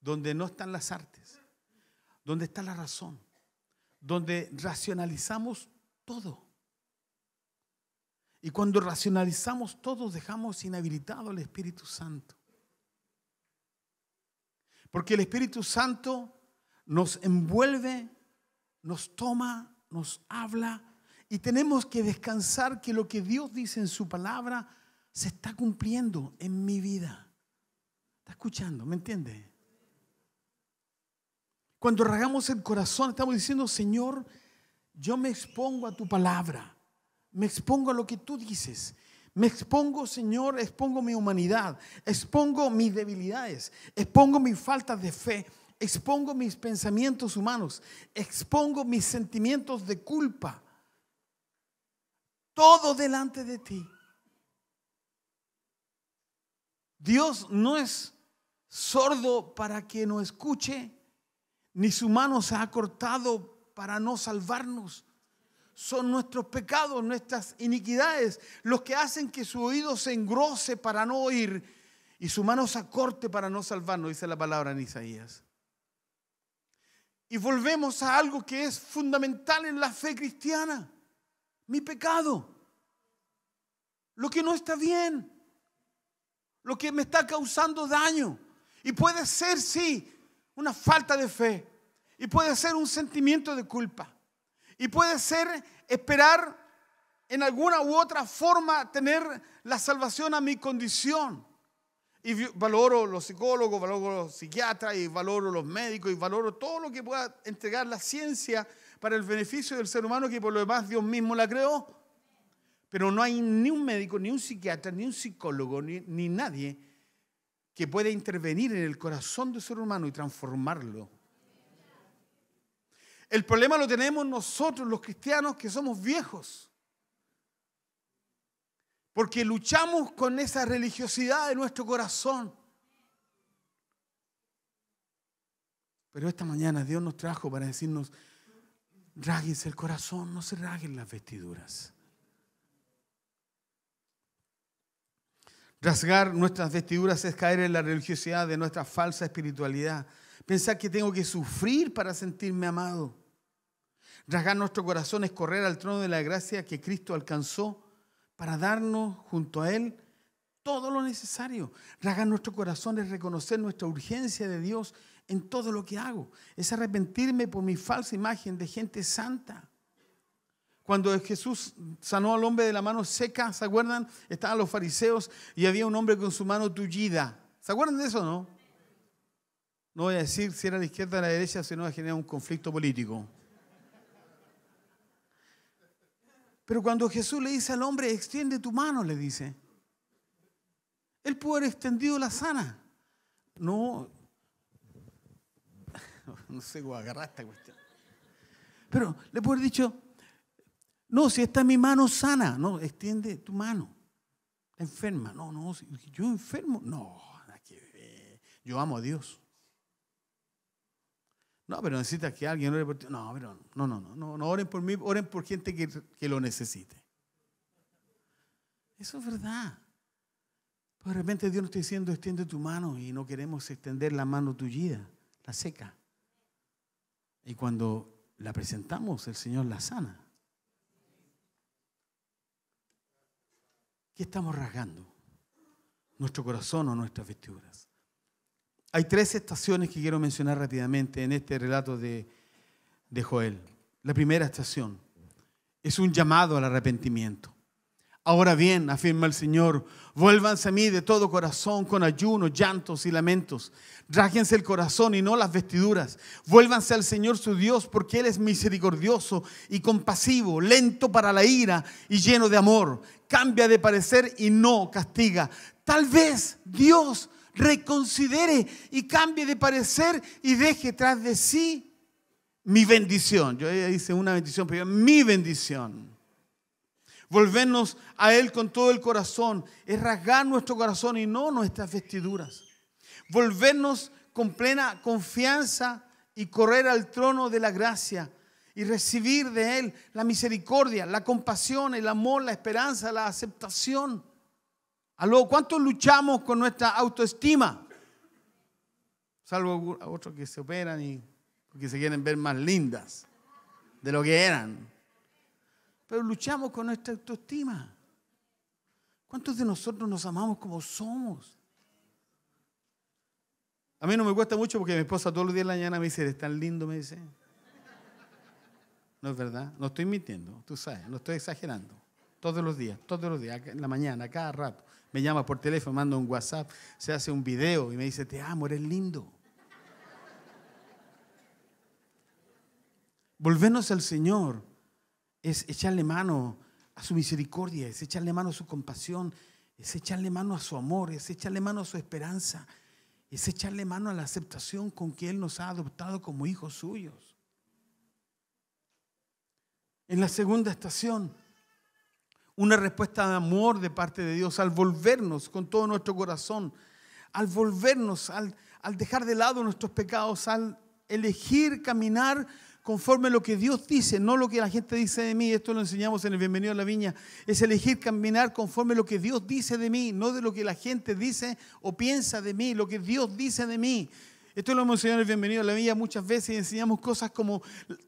donde no están las artes, donde está la razón, donde racionalizamos todo. Y cuando racionalizamos todo, dejamos inhabilitado al Espíritu Santo. Porque el Espíritu Santo nos envuelve, nos toma, nos habla y tenemos que descansar que lo que Dios dice en su palabra se está cumpliendo en mi vida. ¿Está escuchando? ¿Me entiende? Cuando ragamos el corazón estamos diciendo, Señor, yo me expongo a tu palabra, me expongo a lo que tú dices. Me expongo, Señor, expongo mi humanidad, expongo mis debilidades, expongo mi falta de fe, expongo mis pensamientos humanos, expongo mis sentimientos de culpa, todo delante de ti. Dios no es sordo para que no escuche, ni su mano se ha cortado para no salvarnos. Son nuestros pecados, nuestras iniquidades, los que hacen que su oído se engrose para no oír y su mano se acorte para no salvarnos, dice la palabra en Isaías. Y volvemos a algo que es fundamental en la fe cristiana, mi pecado, lo que no está bien, lo que me está causando daño. Y puede ser, sí, una falta de fe, y puede ser un sentimiento de culpa, y puede ser esperar en alguna u otra forma tener la salvación a mi condición y valoro los psicólogos, valoro los psiquiatras, y valoro los médicos, y valoro todo lo que pueda entregar la ciencia para el beneficio del ser humano que por lo demás Dios mismo la creó. Pero no hay ni un médico, ni un psiquiatra, ni un psicólogo, ni, nadie que pueda intervenir en el corazón del ser humano y transformarlo. El problema lo tenemos nosotros, los cristianos que somos viejos. Porque luchamos con esa religiosidad de nuestro corazón. Pero esta mañana Dios nos trajo para decirnos, ráguense el corazón, no se raguen las vestiduras. Rasgar nuestras vestiduras es caer en la religiosidad de nuestra falsa espiritualidad. Pensar que tengo que sufrir para sentirme amado. Rasgar nuestro corazón es correr al trono de la gracia que Cristo alcanzó para darnos junto a Él todo lo necesario. Ragar nuestro corazón es reconocer nuestra urgencia de Dios en todo lo que hago. Es arrepentirme por mi falsa imagen de gente santa. Cuando Jesús sanó al hombre de la mano seca, ¿se acuerdan? Estaban los fariseos y había un hombre con su mano tullida. ¿Se acuerdan de eso no? No voy a decir si era la izquierda o la derecha, sino no va un conflicto político. Pero cuando Jesús le dice al hombre, extiende tu mano, le dice, él puede haber extendido la sana. No, [laughs] no sé cómo agarrar esta cuestión. Pero le puede haber dicho, no, si está mi mano sana, no, extiende tu mano. Enferma, no, no, yo enfermo, no, yo amo a Dios. No, pero necesitas que alguien ore por ti. No, pero no, no, no, no, no oren por mí, oren por gente que, lo necesite. Eso es verdad. de repente Dios nos está diciendo, extiende tu mano y no queremos extender la mano tuya la seca. Y cuando la presentamos, el Señor la sana. ¿Qué estamos rasgando? ¿Nuestro corazón o nuestras vestiduras? Hay tres estaciones que quiero mencionar rápidamente en este relato de, de Joel. La primera estación es un llamado al arrepentimiento. Ahora bien, afirma el Señor, vuélvanse a mí de todo corazón con ayunos, llantos y lamentos. Rájense el corazón y no las vestiduras. Vuélvanse al Señor su Dios porque Él es misericordioso y compasivo, lento para la ira y lleno de amor. Cambia de parecer y no castiga. Tal vez Dios reconsidere y cambie de parecer y deje tras de sí mi bendición. Yo ya dice una bendición, pero mi bendición. Volvernos a Él con todo el corazón es rasgar nuestro corazón y no nuestras vestiduras. Volvernos con plena confianza y correr al trono de la gracia y recibir de Él la misericordia, la compasión, el amor, la esperanza, la aceptación ¿cuántos luchamos con nuestra autoestima? Salvo a otros que se operan y que se quieren ver más lindas de lo que eran. Pero luchamos con nuestra autoestima. ¿Cuántos de nosotros nos amamos como somos? A mí no me cuesta mucho porque mi esposa todos los días de la mañana me dice, eres tan lindo, me dice. No es verdad, no estoy mintiendo, tú sabes, no estoy exagerando. Todos los días, todos los días, en la mañana, cada rato me llama por teléfono, manda un WhatsApp, se hace un video y me dice, te amo, eres lindo. Volvernos al Señor es echarle mano a su misericordia, es echarle mano a su compasión, es echarle mano a su amor, es echarle mano a su esperanza, es echarle mano a la aceptación con que Él nos ha adoptado como hijos suyos. En la segunda estación, una respuesta de amor de parte de Dios al volvernos con todo nuestro corazón, al volvernos, al, dejar de lado nuestros pecados, al elegir caminar conforme lo que Dios dice, no lo que la gente dice de mí. Esto lo enseñamos en el Bienvenido a la Viña. Es elegir caminar conforme lo que Dios dice de mí, no de lo que la gente dice o piensa de mí, lo que Dios dice de mí. Esto lo hemos enseñado en Bienvenido a la Vida muchas veces y enseñamos cosas como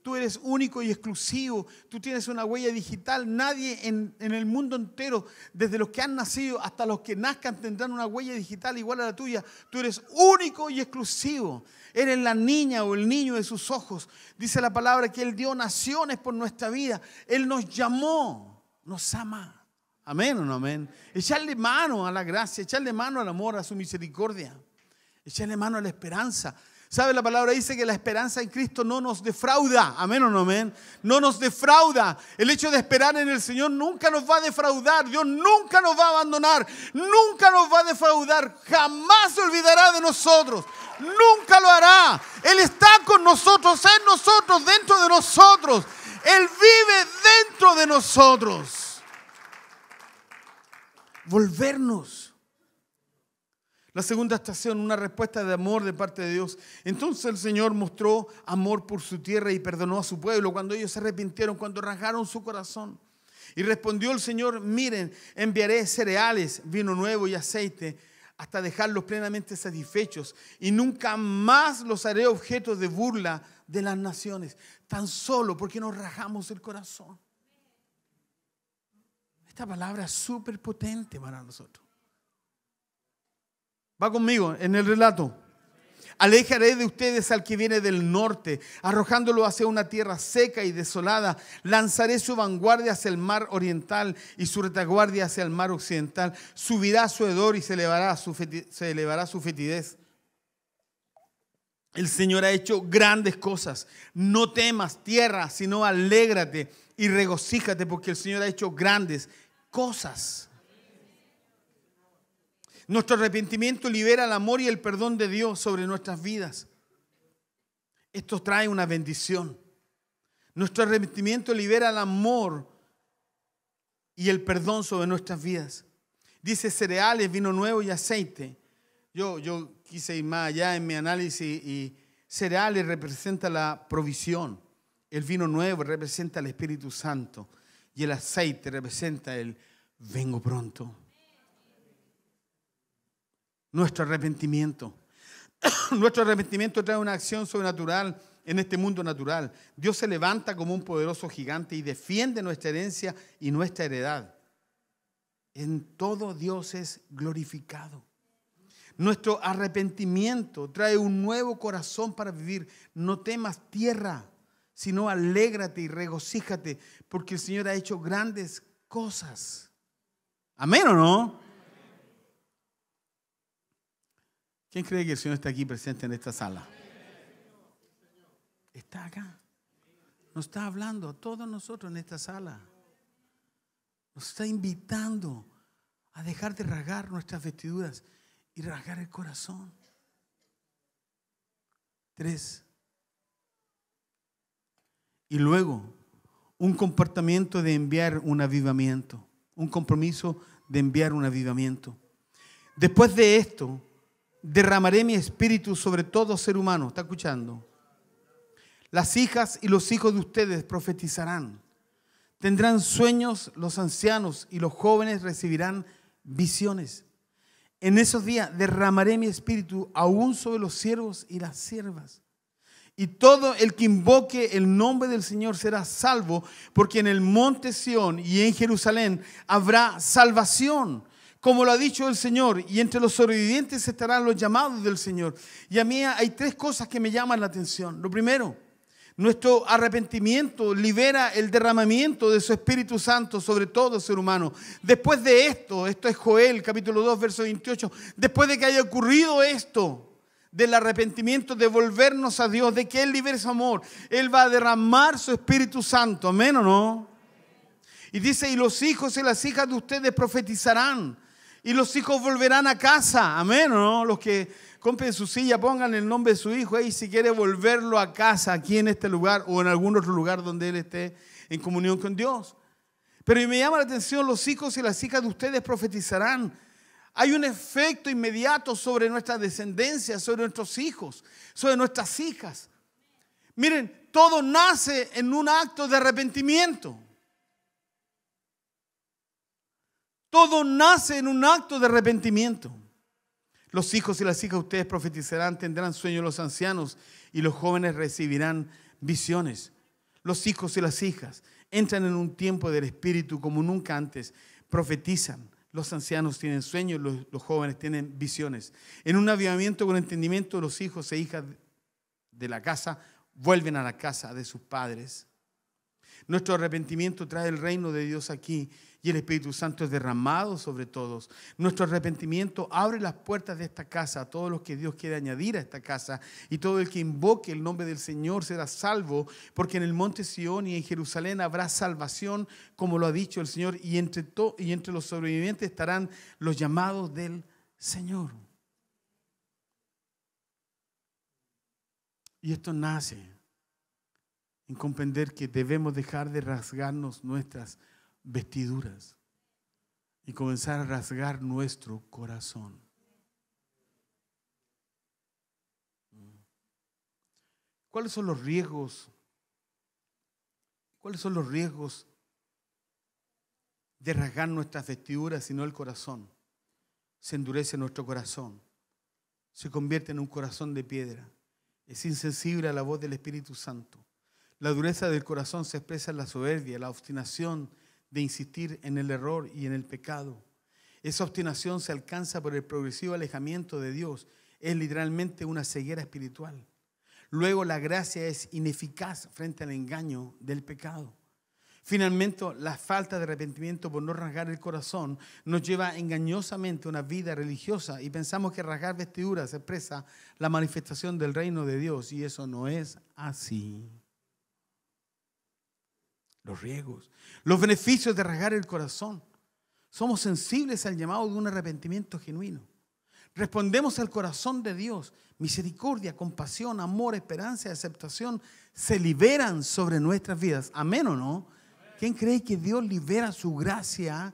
tú eres único y exclusivo, tú tienes una huella digital, nadie en, en, el mundo entero, desde los que han nacido hasta los que nazcan, tendrán una huella digital igual a la tuya. Tú eres único y exclusivo, eres la niña o el niño de sus ojos. Dice la palabra que Él dio naciones por nuestra vida, Él nos llamó, nos ama. Amén o no amén. Echarle mano a la gracia, echarle mano al amor, a su misericordia. Echenle mano a la esperanza. ¿Sabe? La palabra dice que la esperanza en Cristo no nos defrauda. Amén o no amén. No nos defrauda. El hecho de esperar en el Señor nunca nos va a defraudar. Dios nunca nos va a abandonar. Nunca nos va a defraudar. Jamás se olvidará de nosotros. Nunca lo hará. Él está con nosotros, en nosotros, dentro de nosotros. Él vive dentro de nosotros. Volvernos la segunda estación, una respuesta de amor de parte de Dios. Entonces el Señor mostró amor por su tierra y perdonó a su pueblo cuando ellos se arrepintieron, cuando rajaron su corazón. Y respondió el Señor, miren, enviaré cereales, vino nuevo y aceite hasta dejarlos plenamente satisfechos y nunca más los haré objeto de burla de las naciones, tan solo porque nos rajamos el corazón. Esta palabra es súper potente para nosotros. Va conmigo en el relato. Alejaré de ustedes al que viene del norte, arrojándolo hacia una tierra seca y desolada. Lanzaré su vanguardia hacia el mar oriental y su retaguardia hacia el mar occidental. Subirá su hedor y se elevará su, se elevará su fetidez. El Señor ha hecho grandes cosas. No temas tierra, sino alégrate y regocíjate porque el Señor ha hecho grandes cosas. Nuestro arrepentimiento libera el amor y el perdón de Dios sobre nuestras vidas. Esto trae una bendición. Nuestro arrepentimiento libera el amor y el perdón sobre nuestras vidas. Dice cereales, vino nuevo y aceite. Yo, yo quise ir más allá en mi análisis y cereales representa la provisión. El vino nuevo representa el Espíritu Santo y el aceite representa el vengo pronto nuestro arrepentimiento. [coughs] nuestro arrepentimiento trae una acción sobrenatural en este mundo natural. Dios se levanta como un poderoso gigante y defiende nuestra herencia y nuestra heredad. En todo Dios es glorificado. Nuestro arrepentimiento trae un nuevo corazón para vivir. No temas tierra, sino alégrate y regocíjate, porque el Señor ha hecho grandes cosas. Amén o no? ¿Quién cree que el Señor está aquí presente en esta sala? Está acá. Nos está hablando a todos nosotros en esta sala. Nos está invitando a dejar de rasgar nuestras vestiduras y rasgar el corazón. Tres. Y luego, un comportamiento de enviar un avivamiento, un compromiso de enviar un avivamiento. Después de esto, derramaré mi espíritu sobre todo ser humano. ¿Está escuchando? Las hijas y los hijos de ustedes profetizarán. Tendrán sueños los ancianos y los jóvenes recibirán visiones. En esos días derramaré mi espíritu aún sobre los siervos y las siervas. Y todo el que invoque el nombre del Señor será salvo, porque en el monte Sión y en Jerusalén habrá salvación como lo ha dicho el Señor, y entre los sobrevivientes estarán los llamados del Señor. Y a mí hay tres cosas que me llaman la atención. Lo primero, nuestro arrepentimiento libera el derramamiento de su Espíritu Santo sobre todo ser humano. Después de esto, esto es Joel capítulo 2, verso 28, después de que haya ocurrido esto, del arrepentimiento, de volvernos a Dios, de que Él libere su amor. Él va a derramar su Espíritu Santo, amén o no. Y dice, y los hijos y las hijas de ustedes profetizarán, y los hijos volverán a casa. Amén, ¿no? Los que compren su silla, pongan el nombre de su hijo y si quiere volverlo a casa aquí en este lugar o en algún otro lugar donde él esté en comunión con Dios. Pero me llama la atención, los hijos y las hijas de ustedes profetizarán. Hay un efecto inmediato sobre nuestra descendencia, sobre nuestros hijos, sobre nuestras hijas. Miren, todo nace en un acto de arrepentimiento. Todo nace en un acto de arrepentimiento. Los hijos y las hijas ustedes profetizarán, tendrán sueños los ancianos y los jóvenes recibirán visiones. Los hijos y las hijas entran en un tiempo del espíritu como nunca antes, profetizan. Los ancianos tienen sueños, los, jóvenes tienen visiones. En un avivamiento con entendimiento, los hijos e hijas de la casa vuelven a la casa de sus padres. Nuestro arrepentimiento trae el reino de Dios aquí y el Espíritu Santo es derramado sobre todos. Nuestro arrepentimiento abre las puertas de esta casa a todos los que Dios quiere añadir a esta casa y todo el que invoque el nombre del Señor será salvo, porque en el monte Sión y en Jerusalén habrá salvación, como lo ha dicho el Señor, y entre, y entre los sobrevivientes estarán los llamados del Señor. Y esto nace en comprender que debemos dejar de rasgarnos nuestras vestiduras y comenzar a rasgar nuestro corazón. ¿Cuáles son los riesgos? ¿Cuáles son los riesgos de rasgar nuestras vestiduras y no el corazón? Se endurece nuestro corazón, se convierte en un corazón de piedra, es insensible a la voz del Espíritu Santo la dureza del corazón se expresa en la soberbia, la obstinación de insistir en el error y en el pecado. Esa obstinación se alcanza por el progresivo alejamiento de Dios. Es literalmente una ceguera espiritual. Luego la gracia es ineficaz frente al engaño del pecado. Finalmente, la falta de arrepentimiento por no rasgar el corazón nos lleva engañosamente a una vida religiosa y pensamos que rasgar vestiduras expresa la manifestación del reino de Dios y eso no es así los riesgos, los beneficios de rasgar el corazón. Somos sensibles al llamado de un arrepentimiento genuino. Respondemos al corazón de Dios. Misericordia, compasión, amor, esperanza aceptación se liberan sobre nuestras vidas. Amén o no. ¿Quién cree que Dios libera su gracia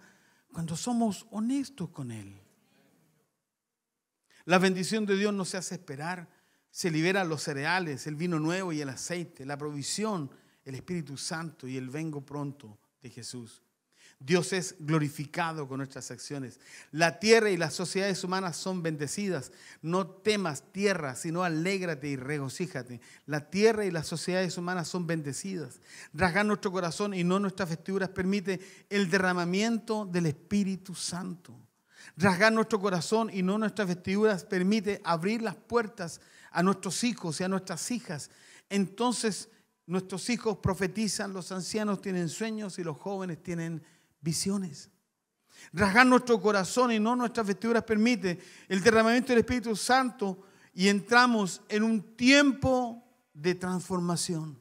cuando somos honestos con Él? La bendición de Dios no se hace esperar. Se liberan los cereales, el vino nuevo y el aceite, la provisión, el Espíritu Santo y el vengo pronto de Jesús. Dios es glorificado con nuestras acciones. La tierra y las sociedades humanas son bendecidas. No temas tierra, sino alégrate y regocíjate. La tierra y las sociedades humanas son bendecidas. Rasgar nuestro corazón y no nuestras vestiduras permite el derramamiento del Espíritu Santo. Rasgar nuestro corazón y no nuestras vestiduras permite abrir las puertas a nuestros hijos y a nuestras hijas. Entonces Nuestros hijos profetizan, los ancianos tienen sueños y los jóvenes tienen visiones. Rasgar nuestro corazón y no nuestras vestiduras permite el derramamiento del Espíritu Santo y entramos en un tiempo de transformación.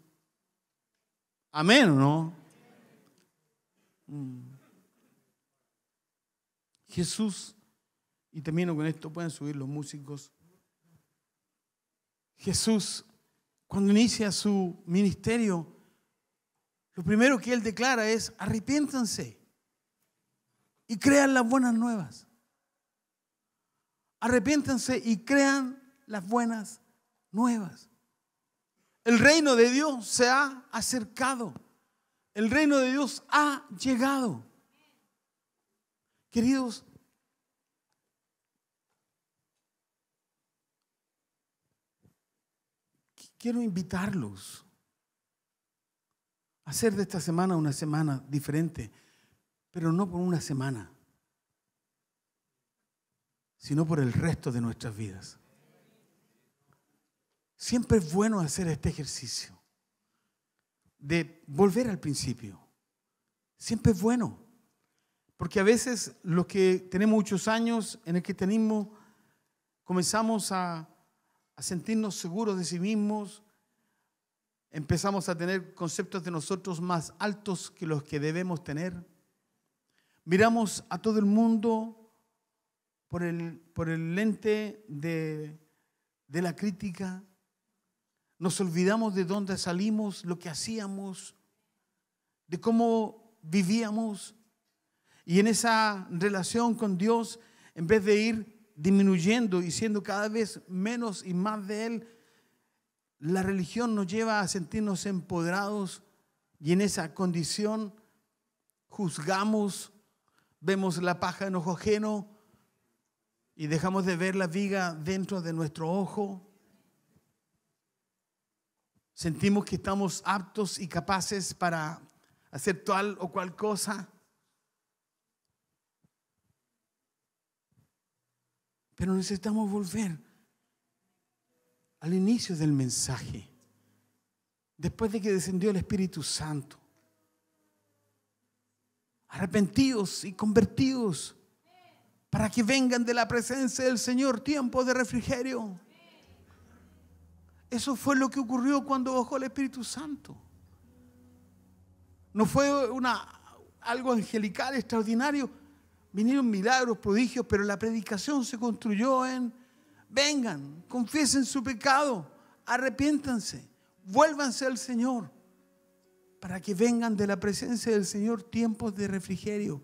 Amén, ¿no? Mm. Jesús, y termino con esto, pueden subir los músicos. Jesús cuando inicia su ministerio, lo primero que él declara es, arrepiéntanse y crean las buenas nuevas. Arrepiéntanse y crean las buenas nuevas. El reino de Dios se ha acercado. El reino de Dios ha llegado. Queridos, quiero invitarlos a hacer de esta semana una semana diferente, pero no por una semana, sino por el resto de nuestras vidas. Siempre es bueno hacer este ejercicio de volver al principio. Siempre es bueno. Porque a veces los que tenemos muchos años en el cristianismo comenzamos a a sentirnos seguros de sí mismos, empezamos a tener conceptos de nosotros más altos que los que debemos tener. Miramos a todo el mundo por el, por el lente de, de la crítica. Nos olvidamos de dónde salimos, lo que hacíamos, de cómo vivíamos. Y en esa relación con Dios, en vez de ir disminuyendo y siendo cada vez menos y más de Él, la religión nos lleva a sentirnos empoderados y en esa condición juzgamos, vemos la paja en ojo ajeno y dejamos de ver la viga dentro de nuestro ojo. Sentimos que estamos aptos y capaces para hacer tal o cual cosa. Pero necesitamos volver al inicio del mensaje, después de que descendió el Espíritu Santo. Arrepentidos y convertidos para que vengan de la presencia del Señor tiempo de refrigerio. Eso fue lo que ocurrió cuando bajó el Espíritu Santo. No fue una, algo angelical extraordinario, Vinieron milagros, prodigios, pero la predicación se construyó en, vengan, confiesen su pecado, arrepiéntanse, vuélvanse al Señor, para que vengan de la presencia del Señor tiempos de refrigerio,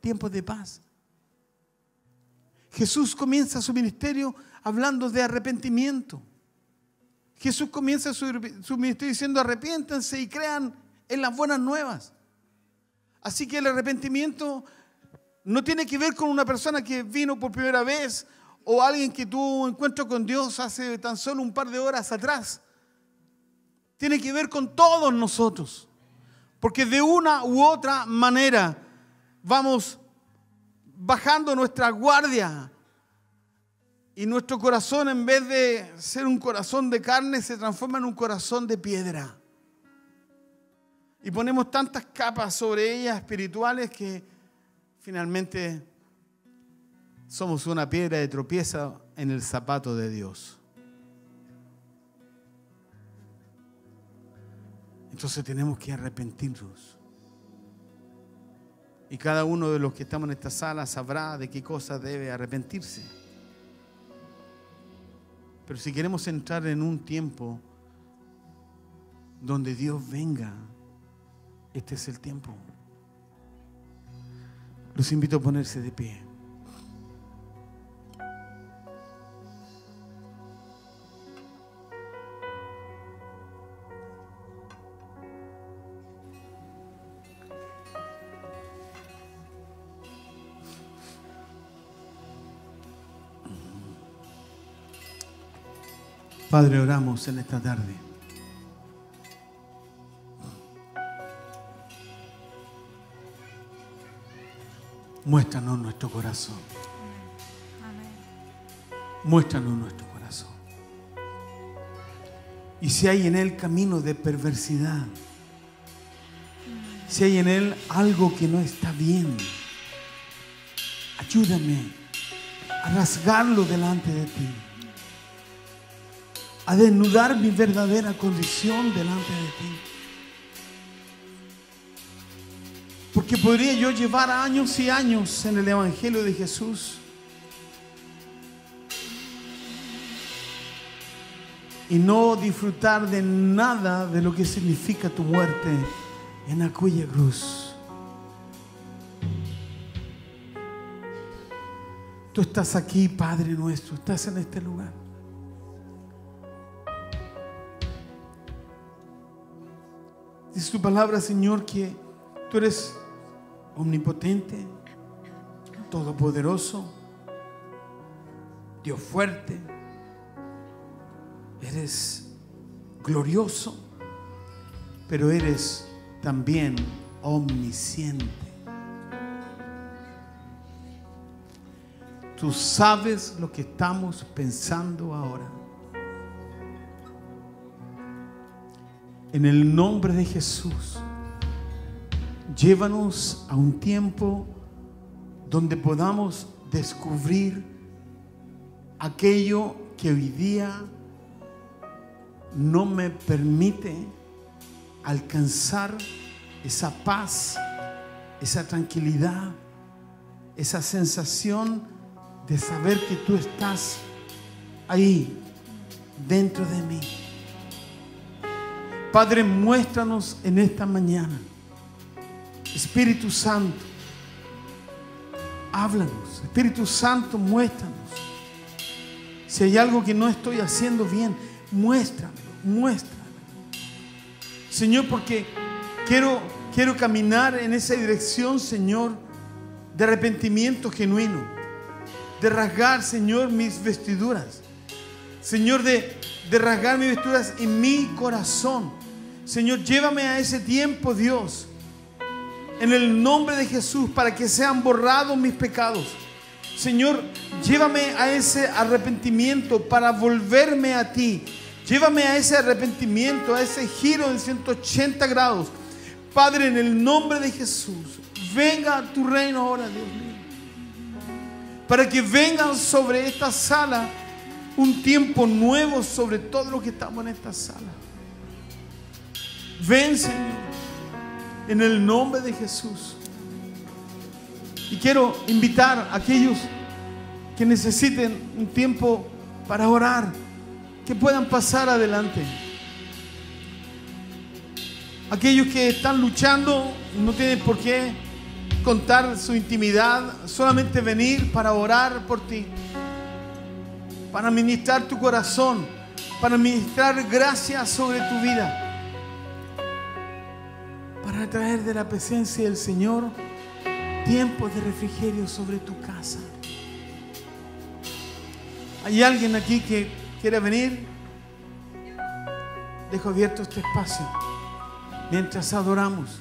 tiempos de paz. Jesús comienza su ministerio hablando de arrepentimiento. Jesús comienza su, ministerio diciendo arrepiéntanse y crean en las buenas nuevas. Así que el arrepentimiento no tiene que ver con una persona que vino por primera vez o alguien que tuvo un encuentro con Dios hace tan solo un par de horas atrás. Tiene que ver con todos nosotros. Porque de una u otra manera vamos bajando nuestra guardia y nuestro corazón en vez de ser un corazón de carne se transforma en un corazón de piedra. Y ponemos tantas capas sobre ellas espirituales que finalmente somos una piedra de tropieza en el zapato de Dios. Entonces tenemos que arrepentirnos. Y cada uno de los que estamos en esta sala sabrá de qué cosa debe arrepentirse. Pero si queremos entrar en un tiempo donde Dios venga, este es el tiempo. Los invito a ponerse de pie. Padre, oramos en esta tarde. Muéstranos nuestro corazón. Muéstranos nuestro corazón. Y si hay en él camino de perversidad, si hay en él algo que no está bien, ayúdame a rasgarlo delante de ti, a desnudar mi verdadera condición delante de ti. Porque podría yo llevar años y años en el Evangelio de Jesús. Y no disfrutar de nada de lo que significa tu muerte en aquella cruz. Tú estás aquí, Padre nuestro, estás en este lugar. Dice tu palabra, Señor, que tú eres omnipotente, todopoderoso, Dios fuerte, eres glorioso, pero eres también omnisciente. Tú sabes lo que estamos pensando ahora. En el nombre de Jesús llévanos a un tiempo donde podamos descubrir aquello que hoy día no me permite alcanzar esa paz, esa tranquilidad, esa sensación de saber que tú estás ahí dentro de mí. Padre, muéstranos en esta mañana Espíritu Santo, háblanos. Espíritu Santo, muéstranos. Si hay algo que no estoy haciendo bien, muéstramelo, muéstramelo. Señor, porque quiero, quiero caminar en esa dirección, Señor, de arrepentimiento genuino, de rasgar, Señor, mis vestiduras. Señor, de, de rasgar mis vestiduras en mi corazón. Señor, llévame a ese tiempo, Dios en el nombre de Jesús para que sean borrados mis pecados. Señor, llévame a ese arrepentimiento para volverme a ti. Llévame a ese arrepentimiento, a ese giro en 180 grados. Padre, en el nombre de Jesús, venga a tu reino ahora, Dios mío. Para que vengan sobre esta sala un tiempo nuevo sobre todo lo que estamos en esta sala. Ven, Señor en el nombre de Jesús. Y quiero invitar a aquellos que necesiten un tiempo para orar, que puedan pasar adelante. Aquellos que están luchando no tienen por qué contar su intimidad, solamente venir para orar por ti, para ministrar tu corazón, para ministrar gracia sobre tu vida para traer de la presencia del Señor tiempos de refrigerio sobre tu casa. ¿Hay alguien aquí que quiera venir? Dejo abierto este espacio mientras adoramos.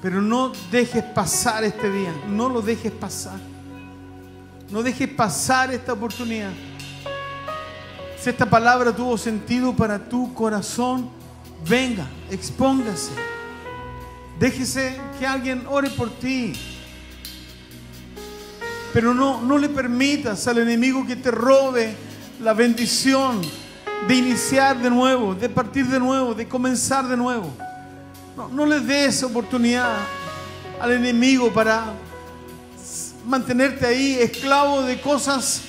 Pero no dejes pasar este día, no lo dejes pasar. No dejes pasar esta oportunidad. Si esta palabra tuvo sentido para tu corazón, Venga, expóngase. Déjese que alguien ore por ti. Pero no, no le permitas al enemigo que te robe la bendición de iniciar de nuevo, de partir de nuevo, de comenzar de nuevo. No, no le des oportunidad al enemigo para mantenerte ahí esclavo de cosas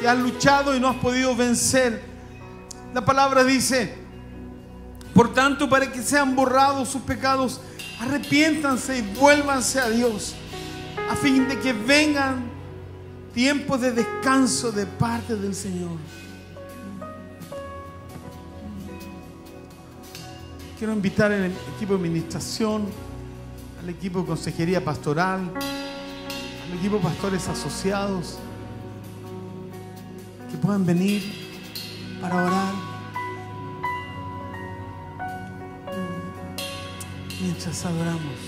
que has luchado y no has podido vencer. La palabra dice, por tanto, para que sean borrados sus pecados, arrepiéntanse y vuélvanse a Dios, a fin de que vengan tiempos de descanso de parte del Señor. Quiero invitar al equipo de administración, al equipo de consejería pastoral, al equipo de pastores asociados, que puedan venir para orar. mientras adoramos.